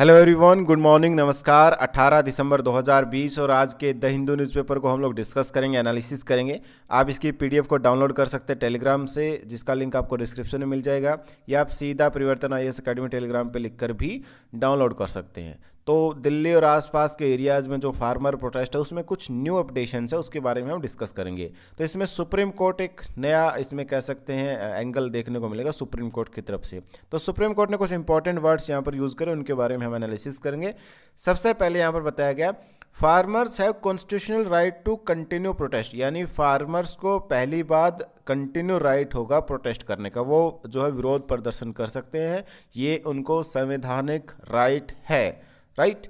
hello everyone good morning नमस्कार 18 दिसंबर 2020 और आज के द हिंदू न्यूज़पेपर को हम लोग डिस्कस करेंगे एनालिसिस करेंगे आप इसकी पीडीएफ को डाउनलोड कर सकते हैं टेलीग्राम से जिसका लिंक आपको डिस्क्रिप्शन में मिल जाएगा या आप सीधा परिवर्तन आई एस अकेडमी टेलीग्राम पर लिख भी डाउनलोड कर सकते हैं तो दिल्ली और आसपास के एरियाज़ में जो फार्मर प्रोटेस्ट है उसमें कुछ न्यू अपडेशन है उसके बारे में हम डिस्कस करेंगे तो इसमें सुप्रीम कोर्ट एक नया इसमें कह सकते हैं एंगल देखने को मिलेगा सुप्रीम कोर्ट की तरफ से तो सुप्रीम कोर्ट ने कुछ इंपॉर्टेंट वर्ड्स यहाँ पर यूज़ करें उनके बारे में हम एनालिसिस करेंगे सबसे पहले यहाँ पर बताया गया farmers have constitutional right to continue protest यानी फार्मर्स को पहली बात कंटिन्यू राइट होगा प्रोटेस्ट करने का वो जो है विरोध प्रदर्शन कर सकते हैं ये उनको संवैधानिक राइट है राइट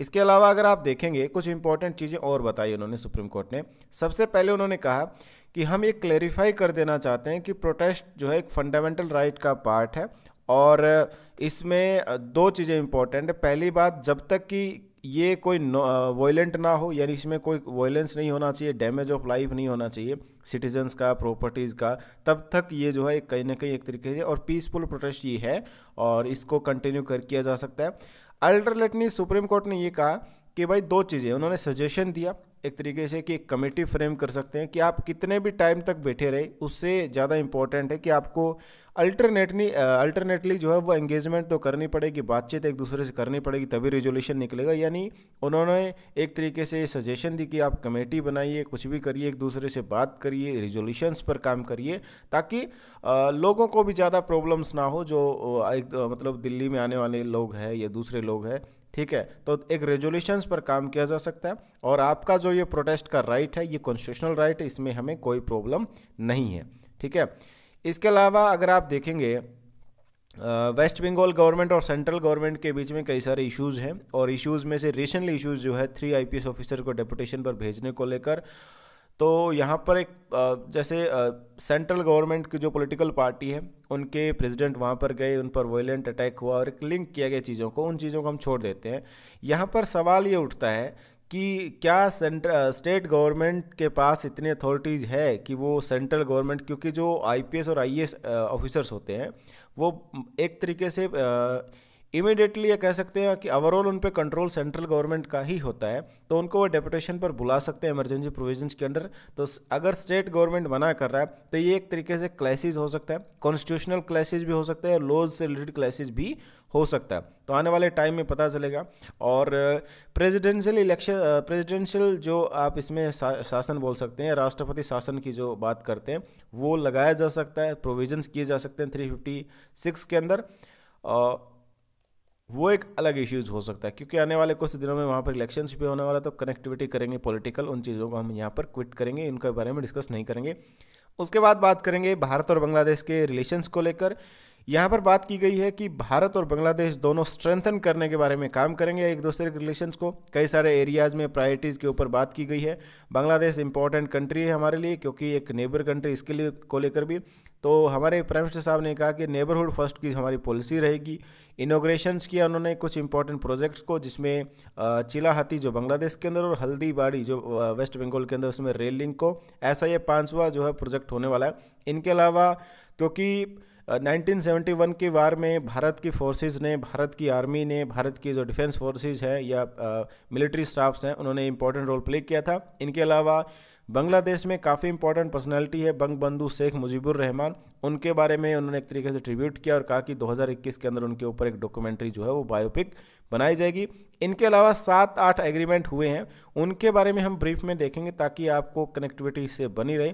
इसके अलावा अगर आप देखेंगे कुछ इंपॉर्टेंट चीज़ें और बताई उन्होंने सुप्रीम कोर्ट ने सबसे पहले उन्होंने कहा कि हम ये क्लेरिफाई कर देना चाहते हैं कि प्रोटेस्ट जो है एक फंडामेंटल राइट का पार्ट है और इसमें दो चीज़ें इंपॉर्टेंट है पहली बात जब तक कि ये कोई वॉयलेंट ना हो यानी इसमें कोई वॉयलेंस नहीं होना चाहिए डैमेज ऑफ लाइफ नहीं होना चाहिए सिटीजन्स का प्रॉपर्टीज़ का तब तक ये जो है कहीं ना कहीं एक तरीके से और पीसफुल प्रोटेस्ट ये है और इसको कंटिन्यू कर किया जा सकता है अल्टरनेटली सुप्रीम कोर्ट ने ये कहा कि भाई दो चीज़ें उन्होंने सजेशन दिया एक तरीके से कि एक कमेटी फ्रेम कर सकते हैं कि आप कितने भी टाइम तक बैठे रहे उससे ज़्यादा इंपॉर्टेंट है कि आपको अल्टरनेटली अल्टरनेटली जो है वो एंगेजमेंट तो करनी पड़ेगी बातचीत एक दूसरे से करनी पड़ेगी तभी रेजोल्यूशन निकलेगा यानी उन्होंने एक तरीके से सजेशन दी कि आप कमेटी बनाइए कुछ भी करिए एक दूसरे से बात करिए रेजोल्यूशंस पर काम करिए ताकि लोगों को भी ज़्यादा प्रॉब्लम्स ना हो जो एक मतलब दिल्ली में आने वाले लोग हैं या दूसरे लोग हैं ठीक है तो एक रेजोल्यूशंस पर काम किया जा सकता है और आपका जो ये प्रोटेस्ट का राइट है ये कॉन्स्टिट्यूशनल राइट है इसमें हमें कोई प्रॉब्लम नहीं है ठीक है इसके अलावा अगर आप देखेंगे वेस्ट बंगाल गवर्नमेंट और सेंट्रल गवर्नमेंट के बीच में कई सारे इश्यूज़ हैं और इश्यूज़ में से रिसेंटली इश्यूज़ जो है थ्री आईपीएस ऑफिसर को डेपुटेशन पर भेजने को लेकर तो यहाँ पर एक जैसे सेंट्रल गवर्नमेंट की जो पॉलिटिकल पार्टी है उनके प्रेसिडेंट वहाँ पर गए उन पर वायलेंट अटैक हुआ और एक लिंक किया गया चीज़ों को उन चीज़ों को हम छोड़ देते हैं यहाँ पर सवाल ये उठता है कि क्या सेंट्र स्टेट गवर्नमेंट के पास इतनी अथॉरिटीज़ है कि वो सेंट्रल गवर्नमेंट क्योंकि जो आईपीएस और आईएएस ऑफिसर्स होते हैं वो एक तरीके से आ, इमिडिएटली ये कह सकते हैं कि ओवरऑल उन पर कंट्रोल सेंट्रल गवर्नमेंट का ही होता है तो उनको वो डेपुटेशन पर बुला सकते हैं इमरजेंसी प्रोविजंस के अंडर तो अगर स्टेट गवर्नमेंट मना कर रहा है तो ये एक तरीके से क्लासेज हो सकता है कॉन्स्टिट्यूशनल क्लासेज भी हो सकते हैं लॉज से रिलेटेड क्लासेज भी हो सकता है तो आने वाले टाइम में पता चलेगा और प्रेजिडेंशियल इलेक्शन प्रेजिडेंशियल जो आप इसमें शासन बोल सकते हैं राष्ट्रपति शासन की जो बात करते हैं वो लगाया जा सकता है प्रोविजन्स किए जा सकते हैं थ्री फिफ्टी सिक्स के अंदर वो एक अलग इश्यूज़ हो सकता है क्योंकि आने वाले कुछ दिनों में वहाँ पर इलेक्शंस भी होने वाला तो कनेक्टिविटी करेंगे पॉलिटिकल उन चीज़ों को हम यहाँ पर क्विट करेंगे इनके बारे में डिस्कस नहीं करेंगे उसके बाद बात करेंगे भारत और बांग्लादेश के रिलेशंस को लेकर यहाँ पर बात की गई है कि भारत और बांग्लादेश दोनों स्ट्रेंथन करने के बारे में काम करेंगे एक दूसरे के रिलेशंस को कई सारे एरियाज़ में प्रायोरिटीज़ के ऊपर बात की गई है बांग्लादेश इंपॉर्टेंट कंट्री है हमारे लिए क्योंकि एक नेबर कंट्री इसके लिए को लेकर भी तो हमारे प्राइम मिनिस्टर साहब ने कहा कि नेबरहुड फर्स्ट की हमारी पॉलिसी रहेगी इनोग्रेशंस किया उन्होंने कुछ इंपॉर्टेंट प्रोजेक्ट्स को जिसमें चिलाहाती जो बांग्लादेश के अंदर और हल्दीबाड़ी जो वेस्ट बंगाल के अंदर उसमें रेल लिंक को ऐसा ये पाँचवा जो है प्रोजेक्ट होने वाला है इनके अलावा क्योंकि 1971 की वार में भारत की फोर्सेस ने भारत की आर्मी ने भारत की जो डिफेंस फोर्सेस हैं या मिलिट्री स्टाफ्स हैं उन्होंने इंपॉर्टेंट रोल प्ले किया था इनके अलावा बांग्लादेश में काफ़ी इंपॉर्टेंट पर्सनालिटी है बंग बंधु शेख मुजीबुर रहमान उनके बारे में उन्होंने एक तरीके से ट्रिब्यूट किया और कहा कि 2021 के अंदर उनके ऊपर एक डॉक्यूमेंट्री जो है वो बायोपिक बनाई जाएगी इनके अलावा सात आठ एग्रीमेंट हुए हैं उनके बारे में हम ब्रीफ में देखेंगे ताकि आपको कनेक्टिविटी से बनी रहे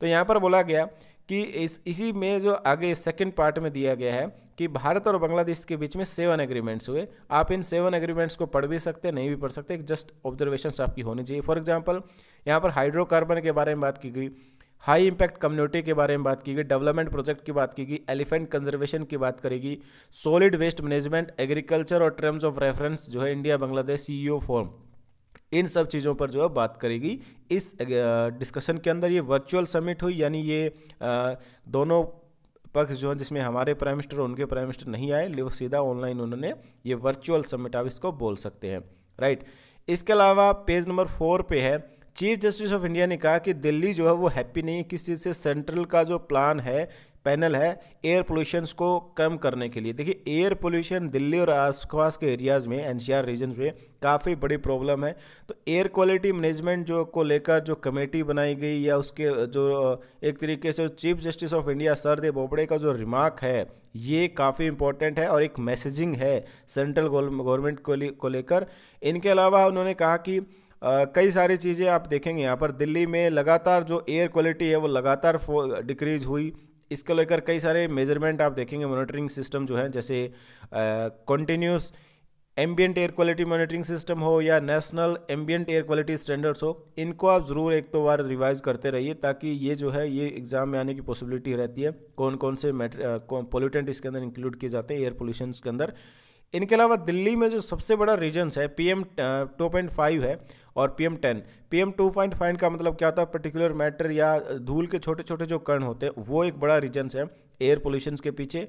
तो यहाँ पर बोला गया कि इस इसी में जो आगे सेकंड पार्ट में दिया गया है कि भारत और बांग्लादेश के बीच में सेवन एग्रीमेंट्स हुए आप इन सेवन एग्रीमेंट्स को पढ़ भी सकते हैं नहीं भी पढ़ सकते जस्ट ऑब्जर्वेशन आपकी होनी चाहिए फॉर एग्जाम्पल यहाँ पर हाइड्रोकार्बन के बारे में बात की गई हाई इम्पैक्ट कम्युनिटी के बारे में बात की गई डेवलपमेंट प्रोजेक्ट की बात की गई एलिफेंट कंजर्वेशन की बात करेगी सॉलिड वेस्ट मैनेजमेंट एग्रीकल्चर और टर्म्स ऑफ रेफरेंस जो है इंडिया बांग्लादेश सीईओ फॉर्म इन सब चीज़ों पर जो है बात करेगी इस डिस्कशन के अंदर ये वर्चुअल समिट हुई यानी ये दोनों पक्ष जो है जिसमें हमारे प्राइम मिनिस्टर और उनके प्राइम मिनिस्टर नहीं आए वो सीधा ऑनलाइन उन्होंने ये वर्चुअल समिट आप इसको बोल सकते हैं राइट इसके अलावा पेज नंबर फोर पे है चीफ जस्टिस ऑफ इंडिया ने कहा कि दिल्ली जो है वो हैप्पी नहीं है किस चीज़ से सेंट्रल का जो प्लान है पैनल है एयर पोल्यूशन को कम करने के लिए देखिए एयर पोल्यूशन दिल्ली और आसपास के एरियाज़ में एनसीआर रीजन में काफ़ी बड़ी प्रॉब्लम है तो एयर क्वालिटी मैनेजमेंट जो को लेकर जो कमेटी बनाई गई या उसके जो एक तरीके से chief justice of India Sharad Bobde का जो रिमार्क है ये काफ़ी इंपॉर्टेंट है और एक मैसेजिंग है सेंट्रल गवर्नमेंट को लेकर इनके अलावा उन्होंने कहा कि Uh, कई सारी चीज़ें आप देखेंगे यहाँ पर दिल्ली में लगातार जो एयर क्वालिटी है वो लगातार डिक्रीज हुई इसको लेकर कई सारे मेजरमेंट आप देखेंगे मॉनिटरिंग सिस्टम जो है जैसे continuous ambient air quality monitoring system हो या national ambient air quality standards हो इनको आप ज़रूर एक दो तो बार रिवाइज करते रहिए ताकि ये जो है ये एग्ज़ाम में आने की पॉसिबिलिटी रहती है कौन कौन से पोल्यूटेंट इसके अंदर इंक्लूड किए जाते हैं एयर पोल्यूशन के अंदर इनके अलावा दिल्ली में जो सबसे बड़ा रीजन्स है P M two point five है और P M ten P M two point five का मतलब क्या होता है पर्टिकुलर मैटर या धूल के छोटे छोटे जो कण होते हैं वो एक बड़ा रीजन्स है एयर पोल्यूशन के पीछे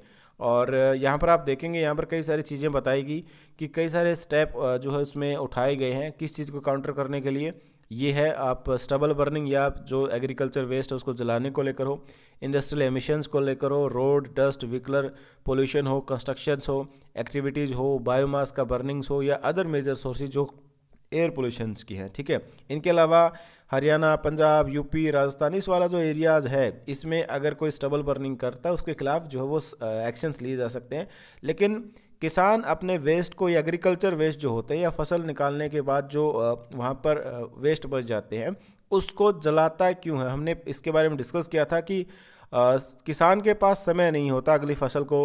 और यहाँ पर आप देखेंगे यहाँ पर कई सारी चीज़ें बताएगी कि कई सारे स्टेप जो है उसमें उठाए गए हैं किस चीज़ को काउंटर करने के लिए ये है आप स्टबल बर्निंग या जो एग्रीकल्चर वेस्ट है उसको जलाने को लेकर हो इंडस्ट्रियल एमिशंस को लेकर हो रोड डस्ट व्हीकलर पोल्यूशन हो कंस्ट्रक्शंस हो एक्टिविटीज़ हो बायोमास का बर्निंग्स हो या अदर मेजर सोर्सेज जो एयर पोल्यूशन की है ठीक है इनके अलावा हरियाणा पंजाब यूपी राजस्थान इस वाला जो एरियाज़ है इसमें अगर कोई स्टबल बर्निंग करता है उसके खिलाफ जो है वो एक्शंस uh, लिए जा सकते हैं लेकिन किसान अपने वेस्ट को या एग्रीकल्चर वेस्ट जो होते हैं या फसल निकालने के बाद जो वहाँ पर वेस्ट बच जाते हैं उसको जलाता क्यों है हमने इसके बारे में डिस्कस किया था कि आ, किसान के पास समय नहीं होता अगली फसल को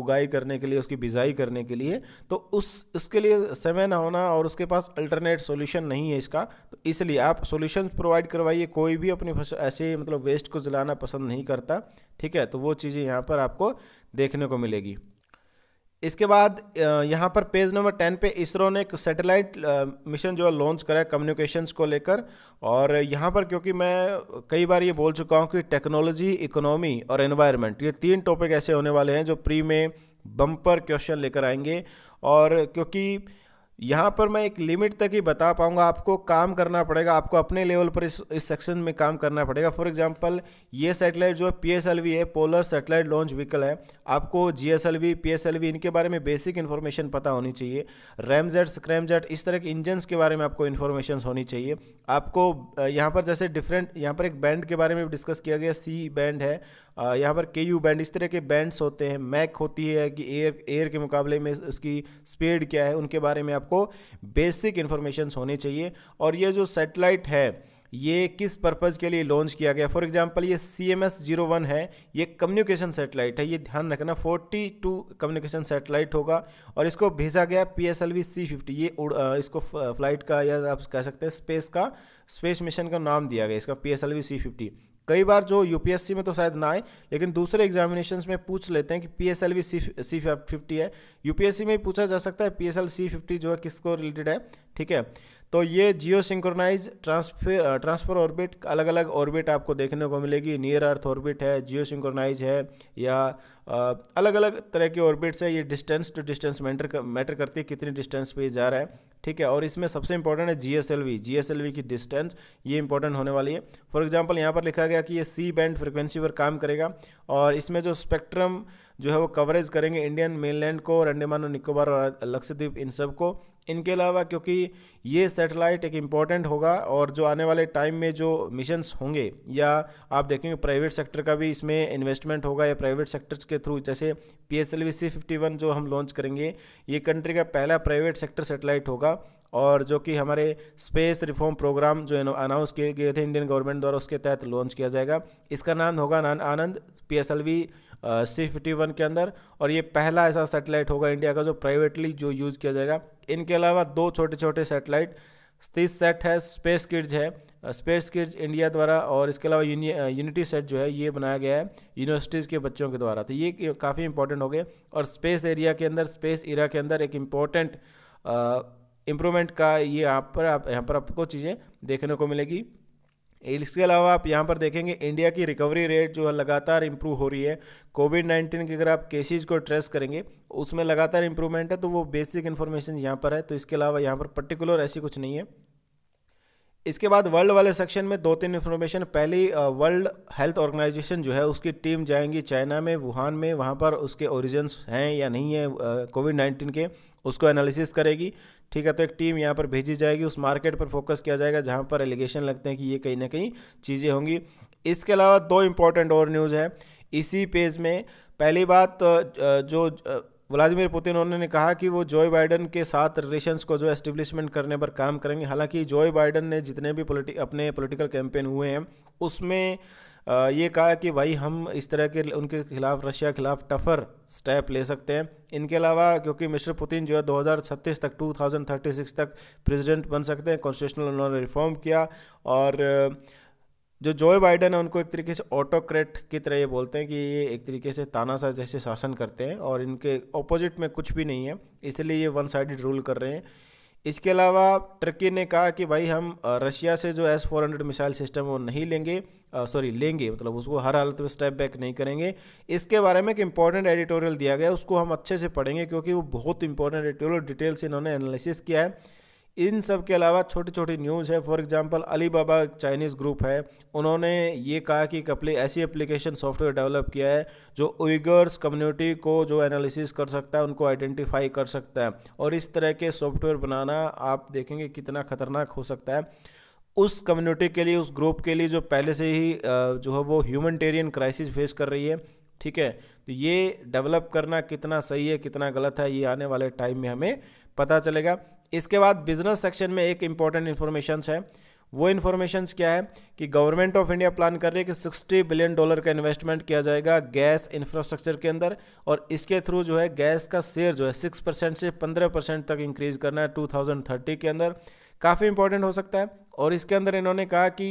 उगाई करने के लिए उसकी बिजाई करने के लिए तो उस उसके लिए समय ना होना और उसके पास अल्टरनेट सॉल्यूशन नहीं है इसका तो इसलिए आप सॉल्यूशन प्रोवाइड करवाइए कोई भी अपनी फसल ऐसे मतलब वेस्ट को जलाना पसंद नहीं करता ठीक है तो वो चीज़ें यहाँ पर आपको देखने को मिलेगी इसके बाद यहाँ पर पेज नंबर टेन पे इसरो ने एक सैटेलाइट मिशन जो है लॉन्च करा है कम्युनिकेशंस को लेकर और यहाँ पर क्योंकि मैं कई बार ये बोल चुका हूँ कि टेक्नोलॉजी इकोनॉमी और एनवायरनमेंट ये तीन टॉपिक ऐसे होने वाले हैं जो प्री में बम्पर क्वेश्चन लेकर आएंगे और क्योंकि यहाँ पर मैं एक लिमिट तक ही बता पाऊँगा आपको काम करना पड़ेगा आपको अपने लेवल पर इस इस सेक्शन में काम करना पड़ेगा फॉर एग्जांपल ये सैटेलाइट जो है पी है पोलर सैटेलाइट लॉन्च व्हीकल है आपको जी एस एल इनके बारे में बेसिक इन्फॉर्मेशन पता होनी चाहिए रैमजेट स्क्रैमजेट इस तरह के इंजन्स के बारे में आपको इन्फॉर्मेशन होनी चाहिए आपको यहाँ पर जैसे डिफरेंट यहाँ पर एक बैंड के बारे में डिस्कस किया गया सी बैंड है यहाँ पर के यू बैंड इस तरह के बैंड्स होते हैं मैक होती है कि एयर एयर के मुकाबले में उसकी स्पीड क्या है उनके बारे में आपको आपको बेसिक इन्फॉर्मेशन होनी चाहिए और ये जो सेटेलाइट है ये किस पर्पज़ के लिए लॉन्च किया गया फॉर एग्जांपल ये C M S zero one है ये कम्युनिकेशन सेटेलाइट है ये ध्यान रखना फोर्टी टू कम्युनिकेशन सेटेलाइट होगा और इसको भेजा गया P S L V C fifty ये इसको फ्लाइट का या आप कह सकते हैं स्पेस का स्पेस मिशन का नाम दिया गया इसका P S L V C fifty कई बार जो यूपीएससी में तो शायद ना आए लेकिन दूसरे एग्जामिनेशन में पूछ लेते हैं कि पी एस एल भी सी सी फिफ्टी है यूपीएससी में पूछा जा सकता है P S L C fifty जो है किसको रिलेटेड है ठीक है तो ये geo synchronize transfer transfer orbit अलग अलग ऑर्बिट आपको देखने को मिलेगी नियर अर्थ ऑर्बिट है जियो सिंक्रोनाइज है या अलग अलग तरह के ऑर्बिट्स है ये distance to distance matter matter करती है कितनी डिस्टेंस पे जा रहा है ठीक है और इसमें सबसे इंपॉर्टेंट है G S L V G S L V की डिस्टेंस ये इंपॉर्टेंट होने वाली है फॉर एग्जाम्पल यहाँ पर लिखा गया कि ये सी बैंड फ्रिक्वेंसी पर काम करेगा और इसमें जो स्पेक्ट्रम जो है वो कवरेज करेंगे इंडियन मेनलैंड को और अंडमान और निकोबार और लक्षद्वीप इन सब को इनके अलावा क्योंकि ये सैटेलाइट एक इम्पॉर्टेंट होगा और जो आने वाले टाइम में जो मिशंस होंगे या आप देखेंगे प्राइवेट सेक्टर का भी इसमें इन्वेस्टमेंट होगा या प्राइवेट सेक्टर्स के थ्रू जैसे P S L V C fifty one जो हम लॉन्च करेंगे ये कंट्री का पहला प्राइवेट सेक्टर सेटेलाइट होगा और जो कि हमारे स्पेस रिफॉर्म प्रोग्राम जो अनाउंस किए गए थे इंडियन गवर्नमेंट द्वारा उसके तहत लॉन्च किया जाएगा इसका नाम होगा Anand P S L V C fifty one के अंदर और ये पहला ऐसा सेटेलाइट होगा इंडिया का जो प्राइवेटली जो यूज़ किया जाएगा इनके अलावा दो छोटे छोटे सेटेलाइट तीस सेट है स्पेस किड्स है स्पेस किड्स इंडिया द्वारा और इसके अलावा यूनिटी सेट जो है ये बनाया गया है यूनिवर्सिटीज़ के बच्चों के द्वारा तो ये काफ़ी इंपॉर्टेंट हो गए और स्पेस एरिया के अंदर स्पेस एरिया के अंदर एक इम्पॉर्टेंट इम्प्रूवमेंट का ये यहाँ पर आप यहाँ पर आपको चीज़ें देखने को मिलेगी इसके अलावा आप यहाँ पर देखेंगे इंडिया की रिकवरी रेट जो है लगातार इम्प्रूव हो रही है कोविड नाइन्टीन के अगर आप केसेज को ट्रेस करेंगे उसमें लगातार इंप्रूवमेंट है तो वो बेसिक इन्फॉर्मेशन यहाँ पर है तो इसके अलावा यहाँ पर पर्टिकुलर ऐसी कुछ नहीं है इसके बाद वर्ल्ड वाले सेक्शन में दो तीन इन्फॉर्मेशन पहली वर्ल्ड हेल्थ ऑर्गेनाइजेशन जो है उसकी टीम जाएंगी चाइना में वुहान में वहाँ पर उसके ओरिजिन हैं या नहीं है कोविड नाइन्टीन के उसको एनालिसिस करेगी ठीक है तो एक टीम यहाँ पर भेजी जाएगी उस मार्केट पर फोकस किया जाएगा जहाँ पर एलिगेशन लगते हैं कि ये कहीं ना कहीं चीज़ें होंगी इसके अलावा दो इम्पॉर्टेंट और न्यूज़ है इसी पेज में पहली बात जो व्लादिमीर पुतिन उन्होंने कहा कि वो जोए बाइडन के साथ रिलेशंस को जो एस्टेब्लिशमेंट करने पर काम करेंगे हालांकि जोए बाइडन ने जितने भी पोलिटिक अपने पॉलिटिकल कैंपेन हुए हैं उसमें ये कहा कि भाई हम इस तरह के उनके खिलाफ रशिया के खिलाफ टफर स्टेप ले सकते हैं इनके अलावा क्योंकि मिस्टर पुतिन जो है 2036 तक 2036 तक प्रेसिडेंट बन सकते हैं कॉन्स्टिट्यूशनल उन्होंने रिफॉर्म किया और जो जो बाइडन है उनको एक तरीके से ऑटोक्रेट की तरह ये बोलते हैं कि ये एक तरीके से तानाशाह जैसे शासन करते हैं और इनके ऑपोजिट में कुछ भी नहीं है इसलिए ये वन साइड रूल कर रहे हैं इसके अलावा टर्की ने कहा कि भाई हम रशिया से जो S four hundred missile system वो नहीं लेंगे सॉरी लेंगे मतलब उसको हर हालत में स्टेप बैक नहीं करेंगे इसके बारे में एक इम्पॉर्टेंट एडिटोरियल दिया गया उसको हम अच्छे से पढ़ेंगे क्योंकि वो बहुत इंपॉर्टेंट एडिटोरियल डिटेल से इन्होंने एनालिसिस किया है इन सब के अलावा छोटी छोटी न्यूज़ है for example Alibaba Chinese group है उन्होंने ये कहा कि कपले ऐसी एप्लीकेशन सॉफ्टवेयर डेवलप किया है जो उइगर्स कम्युनिटी को जो एनालिसिस कर सकता है उनको आइडेंटिफाई कर सकता है और इस तरह के सॉफ्टवेयर बनाना आप देखेंगे कितना खतरनाक हो सकता है उस कम्युनिटी के लिए उस ग्रुप के लिए जो पहले से ही जो है वो ह्यूमनटेरियन क्राइसिस फेस कर रही है ठीक है तो ये डेवलप करना कितना सही है कितना गलत है ये आने वाले टाइम में हमें पता चलेगा इसके बाद बिजनेस सेक्शन में एक इंपॉर्टेंट इन्फॉर्मेशन है वो इन्फॉर्मेशन क्या है कि गवर्नमेंट ऑफ इंडिया प्लान कर रही है कि सिक्सटी बिलियन डॉलर का इन्वेस्टमेंट किया जाएगा गैस इंफ्रास्ट्रक्चर के अंदर और इसके थ्रू जो है गैस का शेयर जो है सिक्स परसेंट से पंद्रह परसेंट तक इंक्रीज करना है टू थाउजेंड थर्टी के अंदर काफ़ी इंपॉर्टेंट हो सकता है और इसके अंदर इन्होंने कहा कि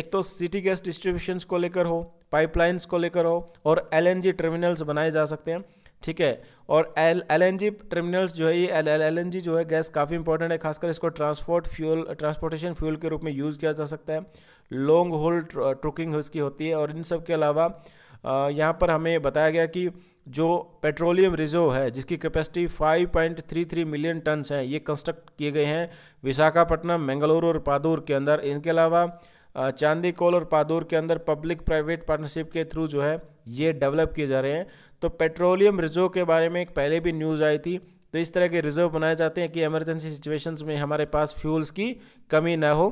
एक तो सिटी गैस डिस्ट्रीब्यूशन को लेकर हो पाइपलाइंस को लेकर हो और एल टर्मिनल्स बनाए जा सकते हैं ठीक है और L L N G terminals जो है ये L L L N G जो है गैस काफ़ी इंपॉर्टेंट है खासकर इसको ट्रांसपोर्ट फ्यूल ट्रांसपोर्टेशन फ्यूल के रूप में यूज़ किया जा सकता है लॉन्ग होल ट्रुकिंग उसकी होती है और इन सब के अलावा uh, यहाँ पर हमें बताया गया कि जो पेट्रोलियम रिजर्व है जिसकी कैपेसिटी 5.33 मिलियन टन्स है ये कंस्ट्रक्ट किए गए हैं विशाखापट्टनम मंगलोर और पादुर के अंदर इनके अलावा चांदी कोल और पादूर के अंदर पब्लिक प्राइवेट पार्टनरशिप के थ्रू जो है ये डेवलप किए जा रहे हैं तो पेट्रोलियम रिजर्व के बारे में एक पहले भी न्यूज़ आई थी तो इस तरह के रिजर्व बनाए जाते हैं कि इमरजेंसी सिचुएशंस में हमारे पास फ्यूल्स की कमी ना हो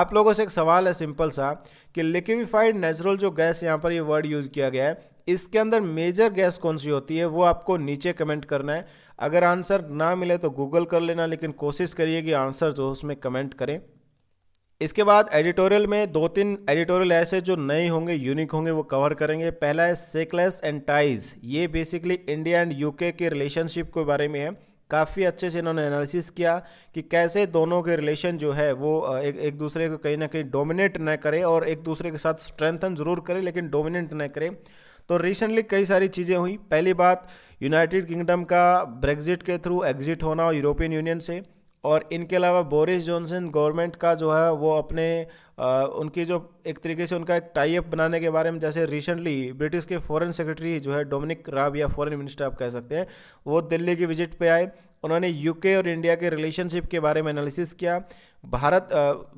आप लोगों से एक सवाल है सिंपल सा कि लिक्विफाइड नेचुरल जो गैस यहाँ पर ये यह वर्ड यूज़ किया गया है इसके अंदर मेजर गैस कौन सी होती है वो आपको नीचे कमेंट करना है अगर आंसर ना मिले तो गूगल कर लेना लेकिन कोशिश करिए कि आंसर जो उसमें कमेंट करें इसके बाद एडिटोरियल में दो तीन एडिटोरियल ऐसे जो नए होंगे यूनिक होंगे वो कवर करेंगे पहला है सेकलेस एंड टाइज ये बेसिकली इंडिया एंड यूके के रिलेशनशिप के बारे में है काफ़ी अच्छे से इन्होंने एनालिसिस किया कि कैसे दोनों के रिलेशन जो है वो एक एक दूसरे को कहीं ना कहीं डोमिनेट न करे और एक दूसरे के साथ स्ट्रेंथन ज़रूर करे लेकिन डोमिनेट न करे तो रिसेंटली कई सारी चीज़ें हुई पहली बात यूनाइटेड किंगडम का ब्रेग्जिट के थ्रू एग्जिट होना यूरोपियन यूनियन से और इनके अलावा बोरिस जॉनसन गवर्नमेंट का जो है वो अपने आ, उनकी जो एक तरीके से उनका एक टाई अप बनाने के बारे में जैसे रिसेंटली ब्रिटिश के फॉरेन सेक्रेटरी जो है डोमिनिक राब या फॉरेन मिनिस्टर आप कह सकते हैं वो दिल्ली की विजिट पे आए उन्होंने यूके और इंडिया के रिलेशनशिप के बारे में एनालिसिस किया भारत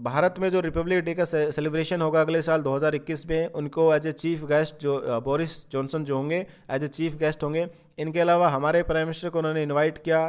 भारत में जो रिपब्लिक डे का सेलिब्रेशन होगा अगले साल 2021 में उनको एज ए चीफ गेस्ट जो बोरिस जॉनसन जो होंगे एज ए चीफ गेस्ट होंगे इनके अलावा हमारे प्राइम मिनिस्टर को उन्होंने इनवाइट किया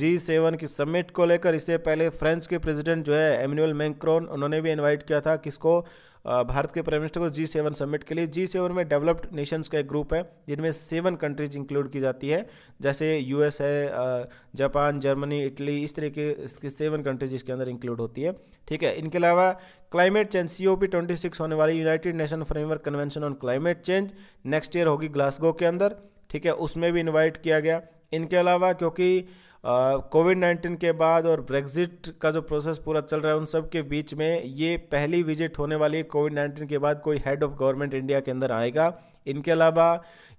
जी सेवन की समिट को लेकर इससे पहले फ्रेंच के प्रेसिडेंट जो है एमिनुअल मैंक्रोन उन्होंने भी इन्वाइट किया था किसको भारत के प्राइम मिनिस्टर को जी सेवन समिट के लिए जी सेवन में डेवलप्ड नेशंस का एक ग्रुप है जिनमें सेवन कंट्रीज इंक्लूड की जाती है जैसे यूएस है जापान जर्मनी इटली इस तरह के इसके सेवन कंट्रीज इसके अंदर इंक्लूड होती है ठीक है इनके अलावा climate change C O P twenty six होने वाली United Nation Framework Convention on Climate Change next year होगी ग्लासगो के अंदर ठीक है उसमें भी इन्वाइट किया गया इनके अलावा क्योंकि कोविड नाइन्टीन के बाद और ब्रेग्जिट का जो प्रोसेस पूरा चल रहा है उन सब के बीच में ये पहली विजिट होने वाली है कोविड नाइन्टीन के बाद कोई हेड ऑफ गवर्नमेंट इंडिया के अंदर आएगा इनके अलावा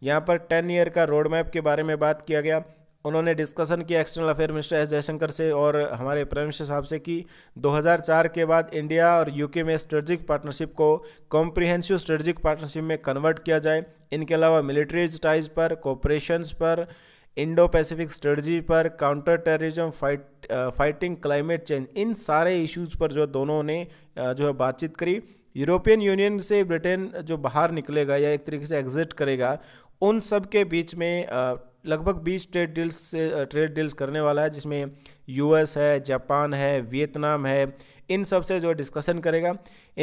यहाँ पर टेन ईयर का रोड मैप के बारे में बात किया गया उन्होंने डिस्कशन किया external affair minister S Jaishankar से और हमारे प्राइम मिनिस्टर साहब से कि 2004 के बाद इंडिया और यूके में स्ट्रेटजिक पार्टनरशिप को कॉम्प्रिहेंसिव स्ट्रेटजिक पार्टनरशिप में कन्वर्ट किया जाए इनके अलावा मिलिट्री टाइज पर कॉपरेशंस पर इंडो पैसिफिक स्ट्रेटजी पर counter terrorism fight fighting climate change इन सारे इश्यूज पर जो दोनों ने uh, जो है बातचीत करी यूरोपियन यूनियन से ब्रिटेन जो बाहर निकलेगा या एक तरीके से एग्जिट करेगा उन सब के बीच में uh, लगभग 20 ट्रेड डील्स से ट्रेड uh, डील्स करने वाला है जिसमें यूएस है जापान है वियतनाम है इन सब से जो डिस्कशन करेगा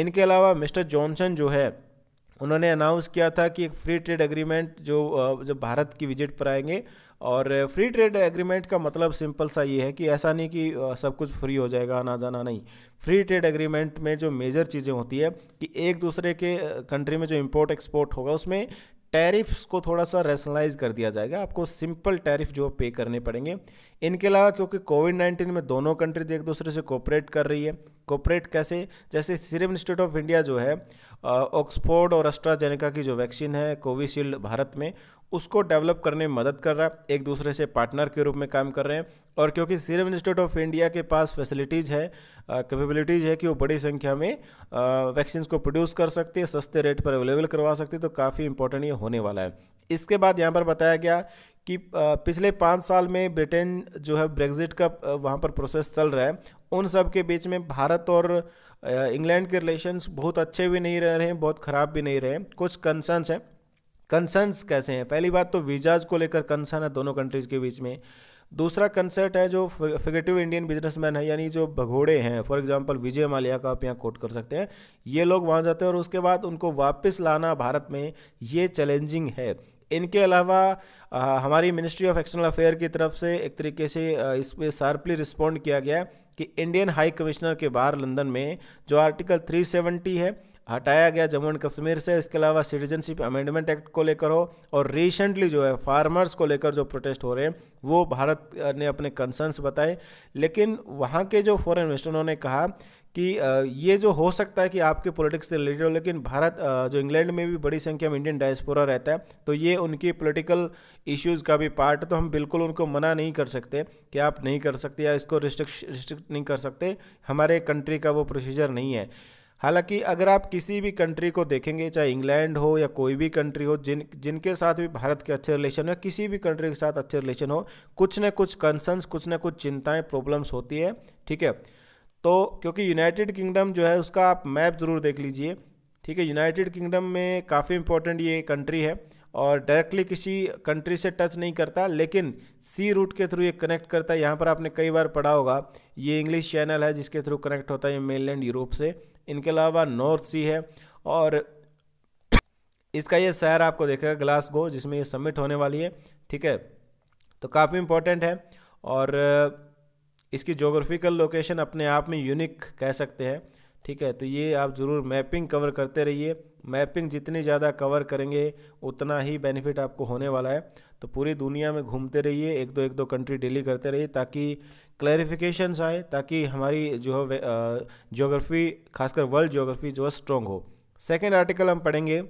इनके अलावा मिस्टर जॉनसन जो है उन्होंने अनाउंस किया था कि एक फ्री ट्रेड एग्रीमेंट जो जब भारत की विजिट पर आएंगे और फ्री ट्रेड एग्रीमेंट का मतलब सिंपल सा ये है कि ऐसा नहीं कि सब कुछ फ्री हो जाएगा आना जाना नहीं फ्री ट्रेड एग्रीमेंट में जो मेजर चीज़ें होती है कि एक दूसरे के कंट्री में जो इम्पोर्ट एक्सपोर्ट होगा उसमें टैरिफ्स को थोड़ा सा रैशनलाइज कर दिया जाएगा आपको सिंपल टैरिफ जो पे करने पड़ेंगे इनके अलावा क्योंकि कोविड नाइन्टीन में दोनों कंट्रीज एक दूसरे से कोऑपरेट कर रही है कोऑपरेट कैसे जैसे सीरम इंस्टीट्यूट ऑफ इंडिया जो है ऑक्सफोर्ड और अस्ट्राजेनेका की जो वैक्सीन है कोविशील्ड भारत में उसको डेवलप करने में मदद कर रहा है एक दूसरे से पार्टनर के रूप में काम कर रहे हैं और क्योंकि सीरम इंस्टीट्यूट ऑफ इंडिया के पास फैसिलिटीज़ है कैपेबिलिटीज़ है कि वो बड़ी संख्या में वैक्सीन को प्रोड्यूस कर सकती है सस्ते रेट पर अवेलेबल करवा सकती है तो काफ़ी इंपॉर्टेंट ये होने वाला है इसके बाद यहाँ पर बताया गया कि पिछले पाँच साल में ब्रिटेन जो है ब्रेग्जिट का वहाँ पर प्रोसेस चल रहा है उन सब के बीच में भारत और इंग्लैंड के रिलेशंस बहुत अच्छे भी नहीं रह रहे हैं बहुत ख़राब भी नहीं रहे हैं कुछ कंसर्न्स हैं कंसर्नस कैसे हैं पहली बात तो वीजाज को लेकर कंसर्न है दोनों कंट्रीज़ के बीच में दूसरा कंसर्ट है जो फिगेटिव इंडियन बिजनेसमैन है यानी जो भगोड़े हैं फॉर एग्जांपल विजय माल्या का आप यहाँ कोट कर सकते हैं ये लोग वहाँ जाते हैं और उसके बाद उनको वापस लाना भारत में ये चैलेंजिंग है इनके अलावा आ, हमारी मिनिस्ट्री ऑफ एक्सटर्नल अफेयर की तरफ से एक तरीके से इस पर शार्पली रिस्पॉन्ड किया गया कि इंडियन हाई कमिश्नर के बाहर लंदन में जो आर्टिकल 370 है हटाया गया जम्मू एंड कश्मीर से इसके अलावा सिटीजनशिप अमेंडमेंट एक्ट को लेकर हो और रिसेंटली जो है फार्मर्स को लेकर जो प्रोटेस्ट हो रहे हैं वो भारत ने अपने कंसर्न्स बताए लेकिन वहाँ के जो फॉरेन मिनिस्टर उन्होंने कहा कि ये जो हो सकता है कि आपके पॉलिटिक्स से रिलेटेड हो लेकिन भारत जो इंग्लैंड में भी बड़ी संख्या में इंडियन डायस्पोरा रहता है तो ये उनकी पॉलिटिकल इश्यूज़ का भी पार्ट है तो हम बिल्कुल उनको मना नहीं कर सकते कि आप नहीं कर सकते या इसको रिस्ट्रिक्ट रिस्ट्रिक्ट नहीं कर सकते हमारे कंट्री का वो प्रोसीजर नहीं है हालांकि अगर आप किसी भी कंट्री को देखेंगे चाहे इंग्लैंड हो या कोई भी कंट्री हो जिन जिनके साथ भी भारत के अच्छे रिलेशन हो किसी भी कंट्री के साथ अच्छे रिलेशन हो कुछ न कुछ कंसर्न्स कुछ न कुछ चिंताएं प्रॉब्लम्स होती है ठीक है तो क्योंकि यूनाइटेड किंगडम जो है उसका आप मैप ज़रूर देख लीजिए ठीक है यूनाइटेड किंगडम में काफ़ी इंपॉर्टेंट ये कंट्री है और डायरेक्टली किसी कंट्री से टच नहीं करता लेकिन सी रूट के थ्रू ये कनेक्ट करता है यहाँ पर आपने कई बार पढ़ा होगा ये इंग्लिश चैनल है जिसके थ्रू कनेक्ट होता है ये मेनलैंड यूरोप से इनके अलावा नॉर्थ सी है और इसका ये शहर आपको देखेगा ग्लासगो जिसमें ये सबमिट होने वाली है ठीक है तो काफ़ी इम्पोर्टेंट है और इसकी जोग्राफिकल लोकेशन अपने आप में यूनिक कह सकते हैं ठीक है तो ये आप ज़रूर मैपिंग कवर करते रहिए मैपिंग जितनी ज़्यादा कवर करेंगे उतना ही बेनिफिट आपको होने वाला है तो पूरी दुनिया में घूमते रहिए एक दो एक दो कंट्री डेली करते रहिए ताकि क्लैरिफिकेशंस आए ताकि हमारी जो है जोग्राफी खासकर वर्ल्ड जोग्राफी जो है स्ट्रॉन्ग हो सेकेंड आर्टिकल हम पढ़ेंगे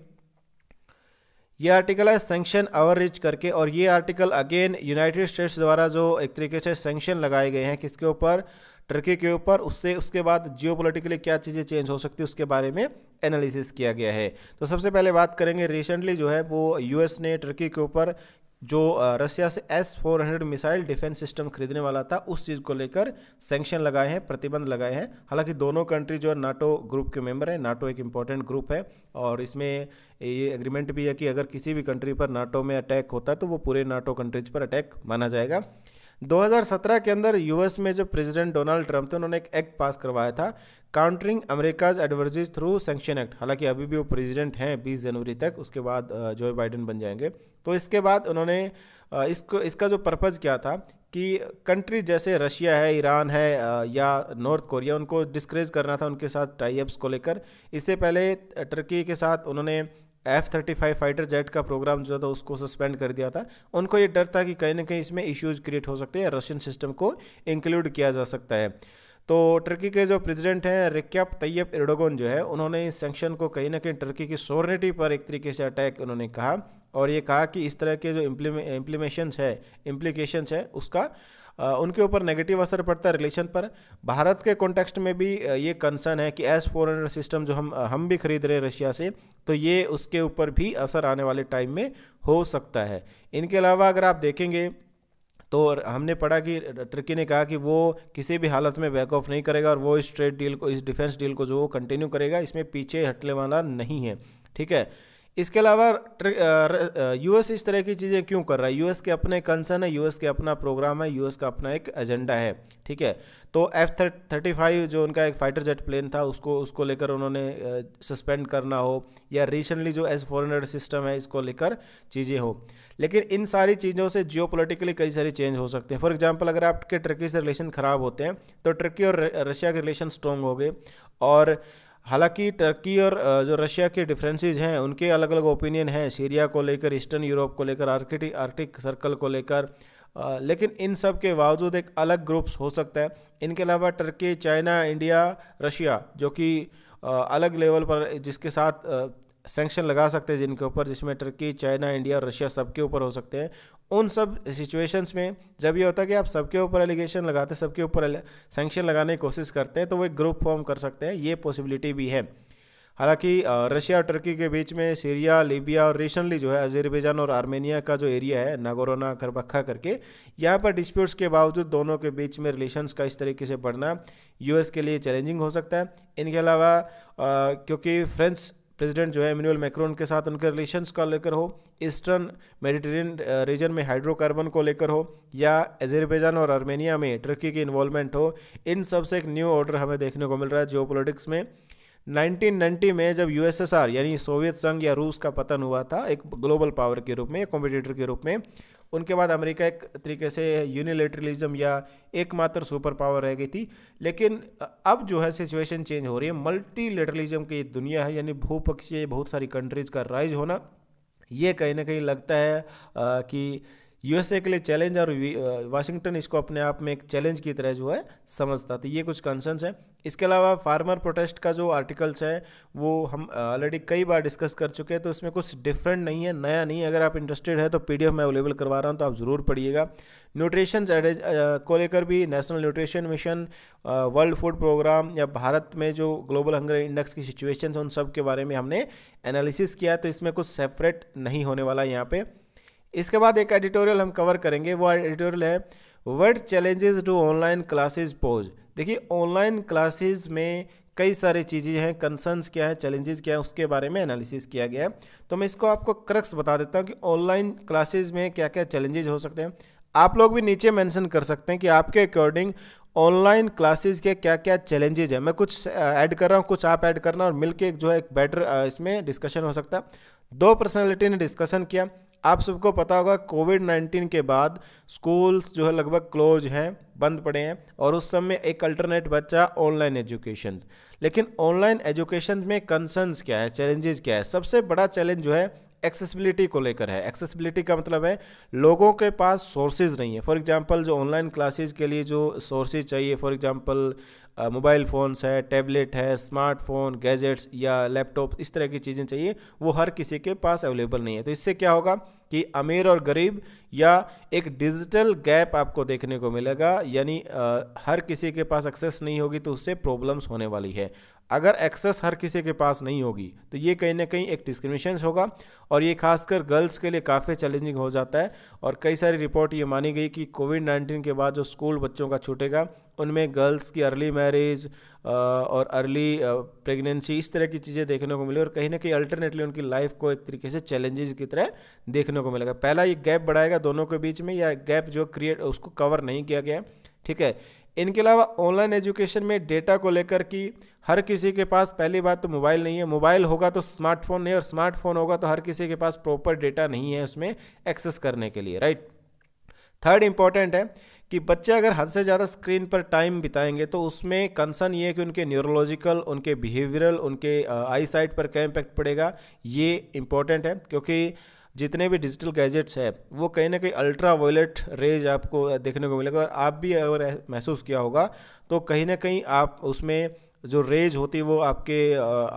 ये आर्टिकल है सेंक्शन रिच करके और ये आर्टिकल अगेन यूनाइटेड स्टेट्स द्वारा जो एक तरीके से सेंक्शन लगाए गए हैं किसके ऊपर टर्की के ऊपर उससे उसके बाद जियोपॉलिटिकली क्या चीज़ें चेंज हो सकती है उसके बारे में एनालिसिस किया गया है तो सबसे पहले बात करेंगे रिसेंटली जो है वो यूएस ने टर्की के ऊपर जो रशिया से S four hundred missile defence system खरीदने वाला था उस चीज़ को लेकर सेंक्शन लगाए हैं प्रतिबंध लगाए हैं हालांकि दोनों कंट्री जो है नाटो ग्रुप के मेंबर हैं नाटो एक इम्पॉर्टेंट ग्रुप है और इसमें ये एग्रीमेंट भी है कि अगर किसी भी कंट्री पर नाटो में अटैक होता है तो वो पूरे नाटो कंट्रीज पर अटैक माना जाएगा 2017 के अंदर यूएस में जब प्रेसिडेंट डोनाल्ड ट्रंप थे उन्होंने एक एक्ट पास करवाया था countering America's adversaries through sanction act हालांकि अभी भी वो प्रेसिडेंट हैं 20 जनवरी तक उसके बाद जो बाइडेन बन जाएंगे तो इसके बाद उन्होंने इसको इसका जो पर्पज़ क्या था कि कंट्री जैसे रशिया है ईरान है या नॉर्थ कोरिया उनको डिस्करेज करना था उनके साथ टाइप्स को लेकर इससे पहले टर्की के साथ उन्होंने F thirty five fighter jet का प्रोग्राम जो था उसको सस्पेंड कर दिया था उनको ये डर था कि कहीं ना कहीं इसमें इश्यूज़ क्रिएट हो सकते हैं रशियन सिस्टम को इंक्लूड किया जा सकता है तो टर्की के जो प्रेसिडेंट हैं रिक्याप तैयब इर्डोगन जो है उन्होंने इस सेंक्शन को कहीं ना कहीं टर्की की सोरनिटी पर एक तरीके से अटैक उन्होंने कहा और ये कहा कि इस तरह के जो इम्प्लीमेशंस है इम्प्लीकेशन है उसका उनके ऊपर नेगेटिव असर पड़ता है रिलेशन पर भारत के कॉन्टेक्स्ट में भी ये कंसर्न है कि एस फोर हंड्रेड सिस्टम जो हम हम भी खरीद रहे हैं रशिया से तो ये उसके ऊपर भी असर आने वाले टाइम में हो सकता है इनके अलावा अगर आप देखेंगे तो हमने पढ़ा कि टर्की ने कहा कि वो किसी भी हालत में बैक ऑफ नहीं करेगा और वो इस ट्रेड डील को इस डिफेंस डील को जो वो कंटिन्यू करेगा इसमें पीछे हटने वाला नहीं है ठीक है इसके अलावा यूएस इस तरह की चीज़ें क्यों कर रहा है यूएस के अपने कंसर्न है यूएस के अपना प्रोग्राम है यूएस का अपना एक एजेंडा है ठीक है तो एफ थर्टी फाइव जो उनका एक फाइटर जेट प्लेन था उसको उसको लेकर उन्होंने सस्पेंड करना हो या रिसेंटली जो एस फोर हंड्रेड सिस्टम है इसको लेकर चीज़ें हो लेकिन इन सारी चीज़ों से जियो कई सारी चेंज हो सकते हैं फॉर एग्जाम्पल अगर आपके टर्की से रिलेशन ख़राब होते हैं तो टर्की और रशिया के रिलेशन स्ट्रॉन्ग हो गए और हालांकि टर्की और जो रशिया के डिफरेंसेस हैं उनके अलग अलग ओपिनियन हैं सीरिया को लेकर ईस्टर्न यूरोप को लेकर आर्कटिक आर्कटिक सर्कल को लेकर लेकिन इन सब के बावजूद एक अलग ग्रुप्स हो सकता है इनके अलावा टर्की चाइना इंडिया रशिया जो कि अलग लेवल पर जिसके साथ सेंक्शन लगा सकते हैं जिनके ऊपर जिसमें टर्की चाइना इंडिया और रशिया सबके ऊपर हो सकते हैं उन सब सिचुएशंस में जब ये होता है कि आप सबके ऊपर एलिगेशन लगाते सबके ऊपर सेंक्शन लगाने की कोशिश करते हैं तो वो एक ग्रुप फॉर्म कर सकते हैं ये पॉसिबिलिटी भी है हालांकि रशिया और टर्की के बीच में सीरिया लीबिया और रिसेंटली जो है अजरबैजान और आर्मेनिया का जो एरिया है नागोरोना खरबखा करके यहाँ पर डिस्प्यूट्स के बावजूद दोनों के बीच में रिलेशंस का इस तरीके से बढ़ना यूएस के लिए चैलेंजिंग हो सकता है इनके अलावा क्योंकि फ्रेंच प्रेसिडेंट जो है इमैनुअल मैक्रोन के साथ उनके रिलेशंस का लेकर हो ईस्टर्न मेडिटेरियन रीजन में हाइड्रोकार्बन को लेकर हो या अजरबैजान और आर्मेनिया में टर्की की इन्वॉल्वमेंट हो इन सब से एक न्यू ऑर्डर हमें देखने को मिल रहा है जियो में 1990 में जब यूएसएसआर यानी सोवियत संघ या रूस का पतन हुआ था एक ग्लोबल पावर के रूप में कॉम्पिटिटर के रूप में उनके बाद अमेरिका एक तरीके से यूनिलेटरलिज्म या एकमात्र सुपर पावर रह गई थी लेकिन अब जो है सिचुएशन चेंज हो रही है मल्टीलेटरलिज्म की दुनिया है यानी भूपक्षीय बहुत सारी कंट्रीज का राइज होना ये कहीं ना कहीं लगता है आ, कि यूएसए के लिए चैलेंज और वाशिंगटन इसको अपने आप में एक चैलेंज की तरह जो है समझता तो ये कुछ कंसर्न्स हैं इसके अलावा फार्मर प्रोटेस्ट का जो आर्टिकल्स है वो हम ऑलरेडी कई बार डिस्कस कर चुके हैं तो इसमें कुछ डिफरेंट नहीं है नया नहीं है अगर आप इंटरेस्टेड है तो पी मैं अवेलेबल करवा रहा हूँ तो आप ज़रूर पढ़िएगा न्यूट्रिशन को लेकर भी national nutrition mission world food programme या भारत में जो ग्लोबल हंगर इंडेक्स की सिचुएशन है उन सब के बारे में हमने एनालिसिस किया तो इसमें कुछ सेपरेट नहीं होने वाला यहाँ पर इसके बाद एक एडिटोरियल हम कवर करेंगे वो एडिटोरियल है what challenges do online classes pose देखिए ऑनलाइन क्लासेज में कई सारी चीज़ें हैं कंसर्न्स क्या है चैलेंजेस क्या है उसके बारे में एनालिसिस किया गया है तो मैं इसको आपको क्रक्स बता देता हूँ कि ऑनलाइन क्लासेज में क्या क्या चैलेंजेज हो सकते हैं आप लोग भी नीचे मेंशन कर सकते हैं कि आपके अकॉर्डिंग ऑनलाइन क्लासेस के क्या क्या चैलेंजेज हैं मैं कुछ ऐड कर रहा हूँ कुछ आप ऐड करना और मिलकर एक जो है एक बेटर इसमें डिस्कशन हो सकता है दो पर्सनैलिटी ने डिस्कशन किया आप सबको पता होगा कोविड नाइन्टीन के बाद स्कूल्स जो है लगभग क्लोज हैं बंद पड़े हैं और उस समय एक अल्टरनेट बच्चा ऑनलाइन एजुकेशन लेकिन ऑनलाइन एजुकेशन में कंसर्न्स क्या है चैलेंजेस क्या है सबसे बड़ा चैलेंज जो है एक्सेसिबिलिटी को लेकर है एक्सेसिबिलिटी का मतलब है लोगों के पास सोर्सेज नहीं है फॉर एग्जांपल जो ऑनलाइन क्लासेज के लिए जो सोर्सेज चाहिए फॉर एग्जांपल मोबाइल फ़ोन्स है टैबलेट है स्मार्टफोन गैजेट्स या लैपटॉप इस तरह की चीज़ें चाहिए वो हर किसी के पास अवेलेबल नहीं है तो इससे क्या होगा कि अमीर और गरीब या एक डिजिटल गैप आपको देखने को मिलेगा यानी हर किसी के पास एक्सेस नहीं होगी तो उससे प्रॉब्लम्स होने वाली है अगर एक्सेस हर किसी के पास नहीं होगी तो ये कहीं ना कहीं एक डिस्क्रिमिनेशन होगा और ये खासकर गर्ल्स के लिए काफ़ी चैलेंजिंग हो जाता है और कई सारी रिपोर्ट ये मानी गई कि कोविड नाइन्टीन के बाद जो स्कूल बच्चों का छूटेगा उनमें गर्ल्स की अर्ली मैरिज और अर्ली प्रेगनेंसी इस तरह की चीज़ें देखने को मिली और कहीं ना कहीं अल्टरनेटली उनकी लाइफ को एक तरीके से चैलेंजेस की तरह देखने को मिलेगा पहला ये गैप बढ़ाएगा दोनों के बीच में या गैप जो क्रिएट उसको कवर नहीं किया गया ठीक है इनके अलावा ऑनलाइन एजुकेशन में डेटा को लेकर कि हर किसी के पास पहली बात तो मोबाइल नहीं है मोबाइल होगा तो स्मार्टफोन नहीं और स्मार्टफोन होगा तो हर किसी के पास प्रॉपर डेटा नहीं है उसमें एक्सेस करने के लिए राइट थर्ड इंपॉर्टेंट है कि बच्चे अगर हद से ज़्यादा स्क्रीन पर टाइम बिताएंगे तो उसमें कंसर्न ये है कि उनके न्यूरोलॉजिकल उनके बिहेवियरल उनके आई साइट पर क्या इम्पैक्ट पड़ेगा ये इंपॉर्टेंट है क्योंकि जितने भी डिजिटल गैजेट्स है वो कहीं ना कहीं अल्ट्रा वायलेट रेज आपको देखने को मिलेगा और आप भी अगर महसूस किया होगा तो कहीं ना कहीं आप उसमें जो रेज होती है वो आपके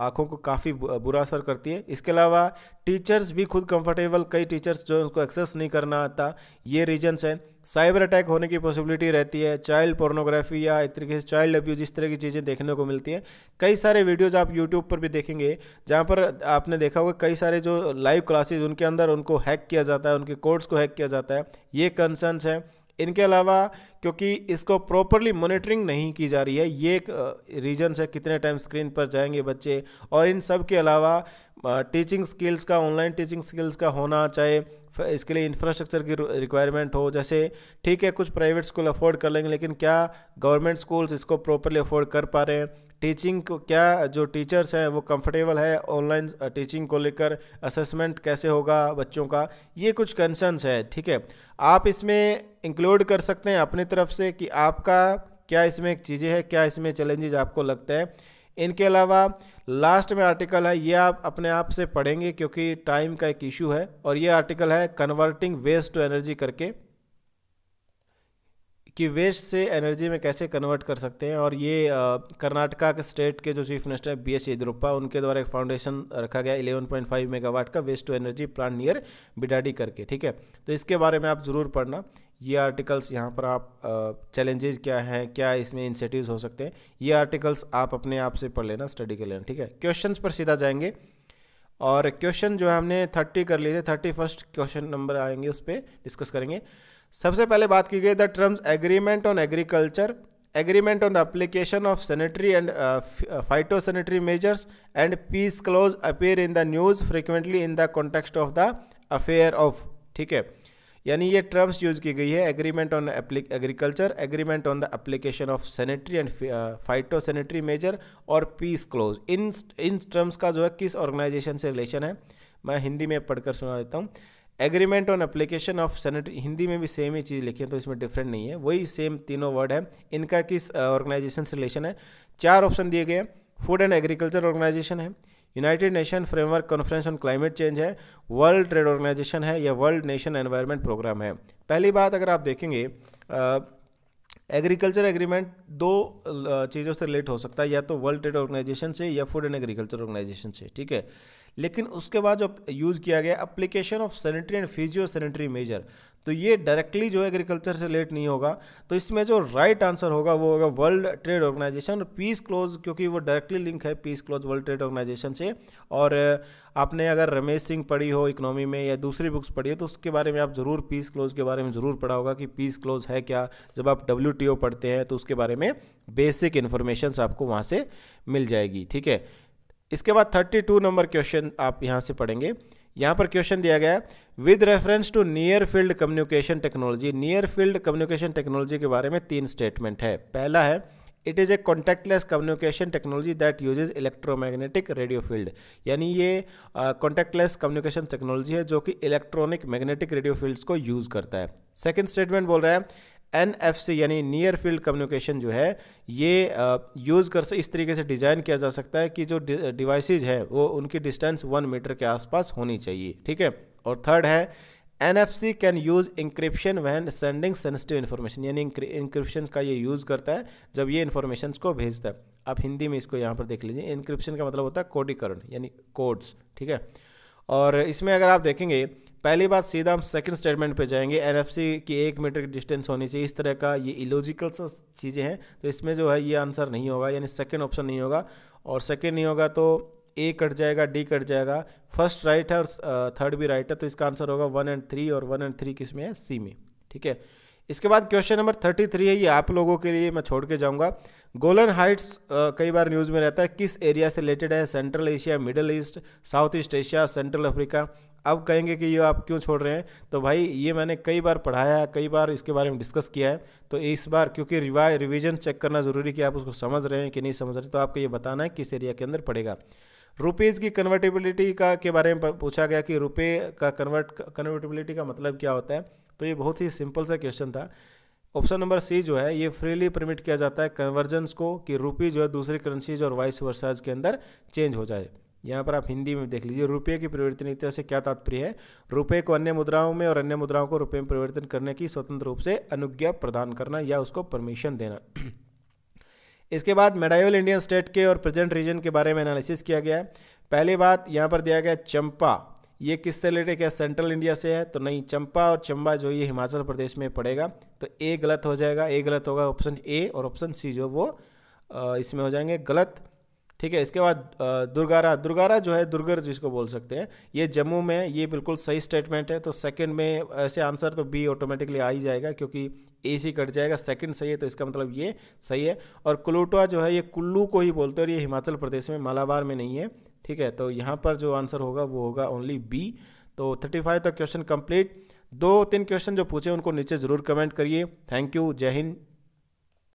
आँखों को काफ़ी बुरा असर करती है इसके अलावा टीचर्स भी खुद कंफर्टेबल कई टीचर्स जो उनको एक्सेस नहीं करना आता ये रीजन्स हैं साइबर अटैक होने की पॉसिबिलिटी रहती है चाइल्ड पोर्नोग्राफी या एक तरीके से चाइल्ड अब्यूज इस तरह की चीज़ें देखने को मिलती हैं कई सारे वीडियोज़ आप यूट्यूब पर भी देखेंगे जहाँ पर आपने देखा होगा कई सारे जो लाइव क्लासेज उनके अंदर उनको हैक किया जाता है उनके कोर्स को हैक किया जाता है ये कंसर्नस हैं इनके अलावा क्योंकि इसको प्रॉपरली मॉनिटरिंग नहीं की जा रही है ये एक रीज़न से कितने टाइम स्क्रीन पर जाएंगे बच्चे और इन सब के अलावा टीचिंग स्किल्स का ऑनलाइन टीचिंग स्किल्स का होना चाहे इसके लिए इंफ्रास्ट्रक्चर की रिक्वायरमेंट हो जैसे ठीक है कुछ प्राइवेट स्कूल अफोर्ड कर लेंगे लेकिन क्या गवर्नमेंट स्कूल्स इसको प्रॉपरली अफोर्ड कर पा रहे हैं टीचिंग को क्या जो टीचर्स हैं वो कंफर्टेबल है ऑनलाइन टीचिंग को लेकर असेसमेंट कैसे होगा बच्चों का ये कुछ कंसर्न्स है ठीक है आप इसमें इंक्लूड कर सकते हैं अपनी तरफ से कि आपका क्या इसमें चीज़ें हैं क्या इसमें चैलेंजेज आपको लगता है इनके अलावा लास्ट में आर्टिकल है ये आप अपने आप से पढ़ेंगे क्योंकि टाइम का एक इशू है और ये आर्टिकल है कन्वर्टिंग वेस्ट टू एनर्जी करके कि वेस्ट से एनर्जी में कैसे कन्वर्ट कर सकते हैं और ये कर्नाटका के स्टेट के जो चीफ मिनिस्टर है बी एस येदुरप्पा उनके द्वारा एक फाउंडेशन रखा गया 11.5 मेगावाट का waste to energy plant near Bidadi करके ठीक है तो इसके बारे में आप ज़रूर पढ़ना ये आर्टिकल्स यहाँ पर आप चैलेंजेस क्या हैं क्या इसमें इंसेटिवस हो सकते हैं ये आर्टिकल्स आप अपने आप से पढ़ लेना स्टडी कर लेना ठीक है क्वेश्चन पर सीधा जाएंगे और क्वेश्चन जो है हमने थर्टी कर लिए थे थर्टी फर्स्ट क्वेश्चन नंबर आएंगे उस पर डिस्कस करेंगे सबसे पहले बात की गई the terms agreement on agriculture agreement on the application of sanitary and phytosanitary measures and peace clause appear in the news frequently in the context of the affair of ठीक है यानी ये टर्म्स यूज की गई है agreement on agriculture agreement on the application of sanitary and phyto sanitary measure और peace clause इन इन टर्म्स का जो है किस ऑर्गेनाइजेशन से रिलेशन है मैं हिंदी में पढ़कर सुना देता हूँ agreement on application of sanitary Hindi में भी सेम ही चीज़ लिखी है तो इसमें डिफरेंट नहीं है वही सेम तीनों वर्ड है इनका किस ऑर्गेनाइजेशन से रिलेशन है चार ऑप्शन दिए गए हैं फूड एंड एग्रीकल्चर ऑर्गेनाइजेशन है United Nation Framework Conference on Climate Change है वर्ल्ड ट्रेड ऑर्गेनाइजेशन है या वर्ल्ड नेशन एनवायरमेंट प्रोग्राम है पहली बात अगर आप देखेंगे एग्रीकल्चर एग्रीमेंट दो चीज़ों से रिलेट हो सकता है या तो वर्ल्ड ट्रेड ऑर्गेनाइजेशन से या फूड एंड एग्रीकल्चर ऑर्गेनाइजेशन से ठीक है लेकिन उसके बाद जो यूज़ किया गया application of sanitary and physio sanitary measure तो ये डायरेक्टली जो है एग्रीकल्चर से रिलेट नहीं होगा तो इसमें जो राइट right आंसर होगा वो होगा वर्ल्ड ट्रेड ऑर्गेनाइजेशन और पीस क्लोज क्योंकि वो डायरेक्टली लिंक है peace clause World Trade Organization से और आपने अगर रमेश सिंह पढ़ी हो इकोनॉमी में या दूसरी बुक्स पढ़ी हो तो उसके बारे में आप ज़रूर पीस क्लोज के बारे में ज़रूर पढ़ा होगा कि पीस क्लोज है क्या जब आप डब्ल्यू पढ़ते हैं तो उसके बारे में बेसिक इन्फॉर्मेशन आपको वहाँ से मिल जाएगी ठीक है इसके बाद 32 नंबर क्वेश्चन आप यहाँ से पढ़ेंगे यहाँ पर क्वेश्चन दिया गया है with reference to near field communication technology near field communication technology के बारे में तीन स्टेटमेंट है पहला है it is a contactless communication technology that uses electromagnetic radio field यानी ये कॉन्टैक्टलेस कम्युनिकेशन टेक्नोलॉजी है जो कि इलेक्ट्रॉनिक मैग्नेटिक रेडियो फील्ड्स को यूज़ करता है सेकेंड स्टेटमेंट बोल रहा है एन एफ सी यानी नियर फील्ड कम्युनिकेशन जो है ये यूज़ कर से इस तरीके से डिज़ाइन किया जा सकता है कि जो डिवाइसेज हैं वो उनकी डिस्टेंस वन मीटर के आसपास होनी चाहिए ठीक है और थर्ड है N F C can use encryption when sending sensitive information यानी इंक्रिप्शन का ये यूज़ करता है जब ये इन्फॉर्मेशन को भेजता है आप हिंदी में इसको यहाँ पर देख लीजिए इंक्रिप्शन का मतलब होता है कोडीकरण यानी कोड्स ठीक है और इसमें अगर आप देखेंगे पहली बात सीधा हम सेकंड स्टेटमेंट पे जाएंगे एन की एक मीटर की डिस्टेंस होनी चाहिए इस तरह का ये इलॉजिकल सा चीज़ें हैं तो इसमें जो है ये आंसर नहीं होगा यानी सेकेंड ऑप्शन नहीं होगा और सेकेंड नहीं होगा तो ए कट जाएगा डी कट जाएगा फर्स्ट राइट है और थर्ड भी राइट है तो इसका आंसर होगा वन एंड थ्री और वन एंड थ्री किस में है सी में ठीक है इसके बाद क्वेश्चन नंबर थर्टी थ्री है ये आप लोगों के लिए मैं छोड़ के जाऊंगा गोलन हाइट्स कई बार न्यूज़ में रहता है किस एरिया से रिलेटेड है Central Asia Middle East South East Asia Central Africa अब कहेंगे कि ये आप क्यों छोड़ रहे हैं तो भाई ये मैंने कई बार पढ़ाया है कई बार इसके बारे में डिस्कस किया है तो इस बार क्योंकि रिवाइ रिविजन चेक करना ज़रूरी कि आप उसको समझ रहे हैं कि नहीं समझ रहे तो आपको ये बताना है किस एरिया के अंदर पड़ेगा रुपीज़ की कन्वर्टेबिलिटी का के बारे में पूछा गया कि रुपये का कन्वर्ट कन्वर्टेबिलिटी का मतलब क्या होता है तो ये बहुत ही सिंपल सा क्वेश्चन था ऑप्शन नंबर सी जो है ये फ्रीली परमिट किया जाता है कन्वर्जेंस को कि रुपी जो है दूसरी करेंसीज और वाइस वर्साज के अंदर चेंज हो जाए यहाँ पर आप हिंदी में देख लीजिए रुपये की परिवर्तनीयता से क्या तात्पर्य है रुपये को अन्य मुद्राओं में और अन्य मुद्राओं को रुपये में परिवर्तन करने की स्वतंत्र रूप से अनुज्ञा प्रदान करना या उसको परमिशन देना इसके बाद मेडाइवल इंडियन स्टेट के और प्रेजेंट रीजन के बारे में एनालिसिस किया गया है पहली बात यहाँ पर दिया गया चंपा ये किससे रिलेटेड क्या सेंट्रल इंडिया से है तो नहीं चंपा और चंबा जो ये हिमाचल प्रदेश में पड़ेगा तो ए गलत हो जाएगा ए गलत होगा ऑप्शन ए और ऑप्शन सी जो वो इसमें हो जाएंगे गलत ठीक है इसके बाद दुर्गारा दुर्गारा जो है दुर्गर जिसको बोल सकते हैं ये जम्मू में ये बिल्कुल सही स्टेटमेंट है तो सेकंड में ऐसे आंसर तो बी ऑटोमेटिकली आ ही जाएगा क्योंकि ए सी कट जाएगा सेकंड सही है तो इसका मतलब ये सही है और कुलूटवा जो है ये कुल्लू को ही बोलते हैं और ये हिमाचल प्रदेश में मालाबार में नहीं है ठीक है तो यहाँ पर जो आंसर होगा वो होगा ओनली बी तो थर्टी फाइव तक क्वेश्चन कंप्लीट दो तीन क्वेश्चन जो पूछे उनको नीचे ज़रूर कमेंट करिए थैंक यू जय हिंद